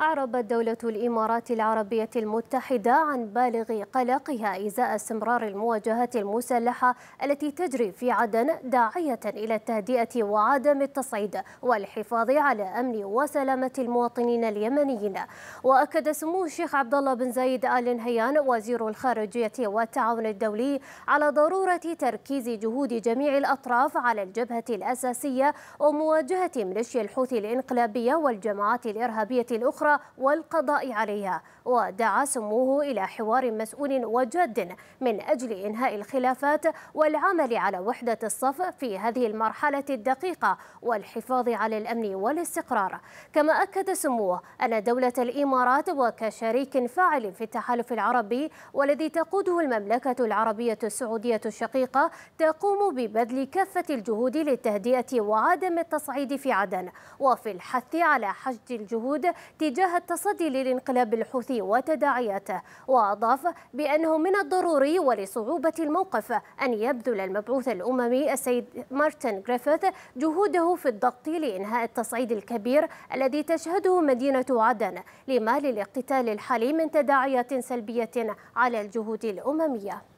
أعربت دولة الإمارات العربية المتحدة عن بالغ قلقها إزاء استمرار المواجهات المسلحة التي تجري في عدن داعية إلى التهدئة وعدم التصعيد والحفاظ على أمن وسلامة المواطنين اليمنيين وأكد سمو الشيخ عبد الله بن زايد آل نهيان وزير الخارجية والتعاون الدولي على ضرورة تركيز جهود جميع الأطراف على الجبهة الأساسية ومواجهة ميليشيا الحوثي الإنقلابية والجماعات الإرهابية الأخرى الأخرى والقضاء عليها ودعا سموه إلى حوار مسؤول وجاد من أجل إنهاء الخلافات والعمل على وحدة الصف في هذه المرحلة الدقيقة والحفاظ على الأمن والاستقرار كما أكد سموه أن دولة الإمارات وكشريك فاعل في التحالف العربي والذي تقوده المملكة العربية السعودية الشقيقة تقوم ببذل كافة الجهود للتهدئة وعدم التصعيد في عدن وفي الحث على حشد الجهود تجاه تجاه التصدي للانقلاب الحوثي وتداعياته وأضاف بأنه من الضروري ولصعوبة الموقف أن يبذل المبعوث الأممي السيد مارتن جريفيث جهوده في الضغط لإنهاء التصعيد الكبير الذي تشهده مدينة عدن لما للاقتتال الحالي من تداعيات سلبية على الجهود الأممية